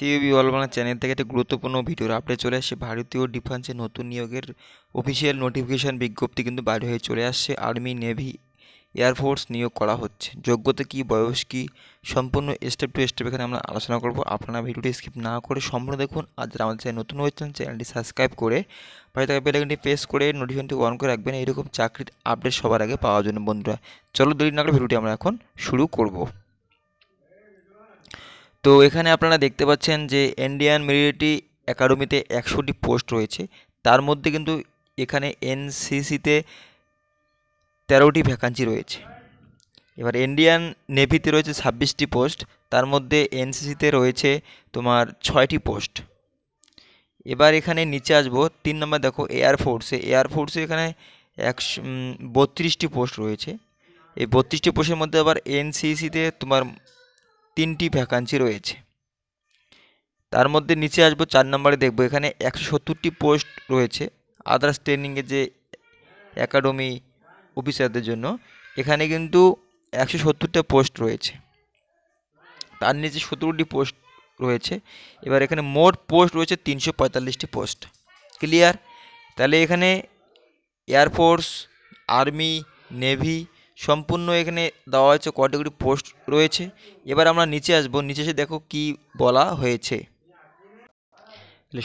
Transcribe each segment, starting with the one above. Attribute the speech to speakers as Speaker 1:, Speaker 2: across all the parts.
Speaker 1: TV all Bangla channel থেকে একটি গুরুত্বপূর্ণ ভিডিওর আপডেট চলে আসছে ভারতীয় ডিফেন্সে নতুন নিয়োগের অফিসিয়াল নোটিফিকেশান বিজ্ঞপ্তি কিন্তু বাইরে হয়ে চলে আসছে আর্মি নেভি এয়ারফোর্স নিয়োগ করা হচ্ছে যোগ্যতা কি বয়স কি সম্পূর্ণ স্টেপ টু স্টেপ এখানে আমরা আলোচনা করব আপনারা ভিডিওটি স্কিপ না করে সম্পূর্ণ দেখুন আর যারা আমাদের চ্যানেল নতুন হয়েছেন চ্যানেলটি সাবস্ক্রাইব করে পাশে থাকা বেলাইকনটি প্রেস করে নোটিফিকেশনটি অন করে রাখবেন এইরকম চাকরির আপডেট সবার আগে পাওয়ার জন্য বন্ধুরা চলো দেরি না করে ভিডিওটি আমরা এখন শুরু করব তো এখানে আপনারা দেখতে পাচ্ছেন যে ইন্ডিয়ান মিলিটারি একাডেমিতে একশোটি পোস্ট রয়েছে তার মধ্যে কিন্তু এখানে এনসিসিতে তেরোটি ভ্যাকান্সি রয়েছে এবার ইন্ডিয়ান নেভিতে রয়েছে ছাব্বিশটি পোস্ট তার মধ্যে এনসিসিতে রয়েছে তোমার ছয়টি পোস্ট এবার এখানে নিচে আসবো তিন নম্বর দেখো এয়ারফোর্সে এয়ারফোর্সে এখানে একশো বত্রিশটি পোস্ট রয়েছে এই বত্রিশটি পোস্টের মধ্যে আবার এনসিসিতে তোমার তিনটি ভ্যাকান্সি রয়েছে তার মধ্যে নিচে আসবো চার নম্বরে দেখব এখানে একশো সত্তরটি পোস্ট রয়েছে আদার্স ট্রেনিংয়ে যে একাডেমি অফিসারদের জন্য এখানে কিন্তু একশো সত্তরটা পোস্ট রয়েছে তার নিচে সতেরোটি পোস্ট রয়েছে এবার এখানে মোট পোস্ট রয়েছে তিনশো পঁয়তাল্লিশটি পোস্ট ক্লিয়ার তাহলে এখানে এয়ারফোর্স আর্মি নেভি সম্পূর্ণ এখানে দেওয়া হয়েছে কতগুলি পোস্ট রয়েছে এবার আমরা নিচে আসব নিচে এসে দেখো কি বলা হয়েছে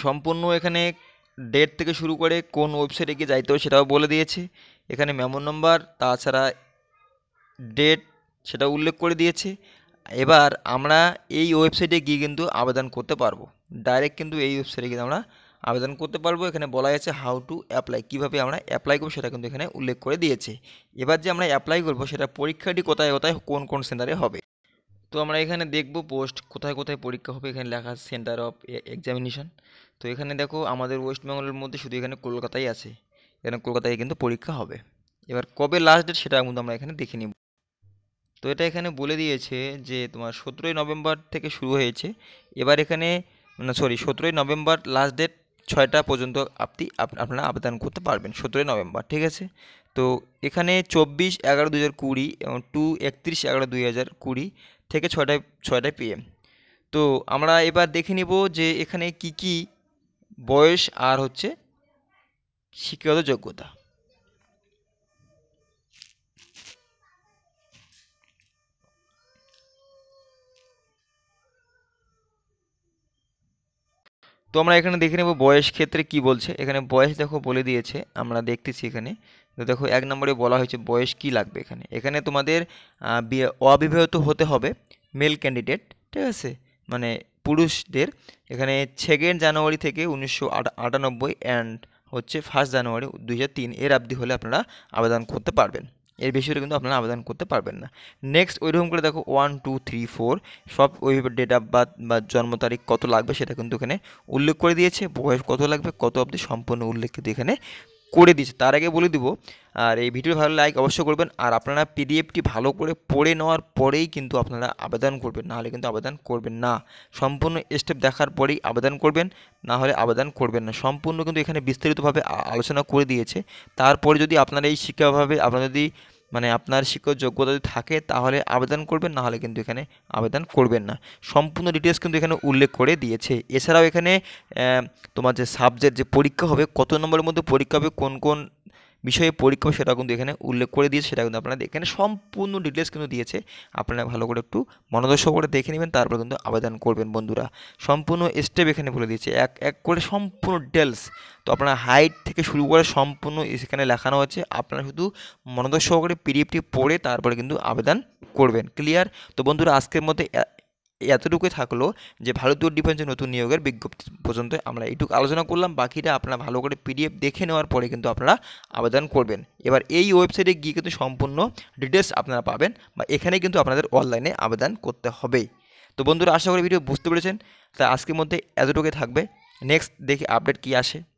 Speaker 1: সম্পূর্ণ এখানে ডেট থেকে শুরু করে কোন ওয়েবসাইটে গিয়ে যাইতে হবে সেটাও বলে দিয়েছে এখানে মেমো নম্বর তাছাড়া ডেট সেটা উল্লেখ করে দিয়েছে এবার আমরা এই ওয়েবসাইটে গিয়ে কিন্তু আবেদন করতে পারবো ডাইরেক্ট কিন্তু এই ওয়েবসাইটে কিন্তু আমরা আবেদন করতে পারবো এখানে বলা আছে হাউ টু অ্যাপ্লাই কীভাবে আমরা অ্যাপ্লাই করবো সেটা কিন্তু এখানে উল্লেখ করে দিয়েছে এবার যে আমরা অ্যাপ্লাই করবো সেটা পরীক্ষাটি কোথায় কোথায় কোন কোন সেন্টারে হবে তো আমরা এখানে দেখব পোস্ট কোথায় কোথায় পরীক্ষা হবে এখানে লেখা সেন্টার অফ এক্সামিনেশান তো এখানে দেখো আমাদের ওয়েস্ট বেঙ্গলের মধ্যে শুধু এখানে কলকাতায় আছে এখানে কলকাতায় কিন্তু পরীক্ষা হবে এবার কবে লাস্ট ডেট সেটা কিন্তু আমরা এখানে দেখে নিব তো এটা এখানে বলে দিয়েছে যে তোমার সতেরোই নভেম্বর থেকে শুরু হয়েছে এবার এখানে সরি সতেরোই নভেম্বর লাস্ট ডেট ছয়টা পর্যন্ত আপনি আপনারা আবেদন করতে পারবেন সতেরোই নভেম্বর ঠিক আছে তো এখানে চব্বিশ এগারো দু হাজার কুড়ি এবং টু একত্রিশ এগারো দুই হাজার কুড়ি থেকে ছয়টায় ছয়টায় পিএম তো আমরা এবার দেখে নিব যে এখানে কি কি বয়স আর হচ্ছে শিক্ষাগত যোগ্যতা তো আমরা এখানে দেখে নেব বয়স ক্ষেত্রে কি বলছে এখানে বয়স দেখো বলে দিয়েছে আমরা দেখতেছি এখানে তো দেখো এক নম্বরে বলা হয়েছে বয়স কি লাগবে এখানে এখানে তোমাদের অবিবাহিত হতে হবে মেল ক্যান্ডিডেট ঠিক আছে মানে পুরুষদের এখানে সেকেন্ড জানুয়ারি থেকে উনিশশো আটানব্বই অ্যান্ড হচ্ছে ফার্স্ট জানুয়ারি দুই এর অবধি হলে আপনারা আবেদন করতে পারবেন এর বেশি হলে কিন্তু আপনারা আবেদন করতে পারবেন না নেক্সট ওইরকম করে দেখো ওয়ান টু থ্রি ফোর সব ওই ডেট অফ বার্থ বা জন্ম তারিখ কত লাগবে সেটা কিন্তু এখানে উল্লেখ করে দিয়েছে বয়স কত লাগবে কত অবধি সম্পূর্ণ উল্লেখ কিন্তু এখানে করে দিয়েছে তার আগে বলে দিব আর এই ভিডিও ভালো লাইক অবশ্যই করবেন আর আপনারা পিডিএফটি ভালো করে পড়ে নেওয়ার পরেই কিন্তু আপনারা আবেদন করবেন নাহলে কিন্তু আবেদন করবেন না সম্পূর্ণ স্টেপ দেখার পরেই আবেদন করবেন না হলে আবেদন করবেন না সম্পূর্ণ কিন্তু এখানে বিস্তারিতভাবে আলোচনা করে দিয়েছে তারপরে যদি আপনারা এই শিক্ষাভাবে আপনারা যদি মানে আপনার শিক্ষক যোগ্যতা যদি থাকে তাহলে আবেদন করবেন না হলে কিন্তু এখানে আবেদন করবেন না সম্পূর্ণ ডিটেলস কিন্তু এখানে উল্লেখ করে দিয়েছে এছাড়াও এখানে তোমার যে সাবজেক্ট যে পরীক্ষা হবে কত নম্বরের মধ্যে পরীক্ষা হবে কোন কোন বিষয়ে পরীক্ষা সেটা কিন্তু এখানে উল্লেখ করে দিয়েছে সেটা কিন্তু আপনারা এখানে সম্পূর্ণ ডিটেলস কিন্তু দিয়েছে আপনারা ভালো করে একটু মনোদর্শ করে দেখে নেবেন তারপর কিন্তু আবেদন করবেন বন্ধুরা সম্পূর্ণ স্টেপ এখানে বলে দিয়েছে এক এক করে সম্পূর্ণ ডিটেলস তো আপনার হাইট থেকে শুরু করে সম্পূর্ণ এখানে লেখানো হচ্ছে আপনারা শুধু মনোদর্শ করে পিডিএফটি পড়ে তারপরে কিন্তু আবেদন করবেন ক্লিয়ার তো বন্ধুরা আজকের মধ্যে এতটুকুই থাকলো যে ভারতীয় ডিফেন্সের নতুন নিয়োগের বিজ্ঞপ্তি পর্যন্ত আমরা এইটুকু আলোচনা করলাম বাকিটা আপনারা ভালো করে পিডিএফ দেখে নেওয়ার পরে কিন্তু আপনারা আবেদন করবেন এবার এই ওয়েবসাইটে গিয়ে কিন্তু সম্পূর্ণ ডিটেলস আপনারা পাবেন বা এখানে কিন্তু আপনাদের অনলাইনে আবেদন করতে হবে তো বন্ধুরা আশা করি ভিডিও বুঝতে পেরেছেন তা আজকের মধ্যে এতটুকুই থাকবে নেক্সট দেখি আপডেট কি আসে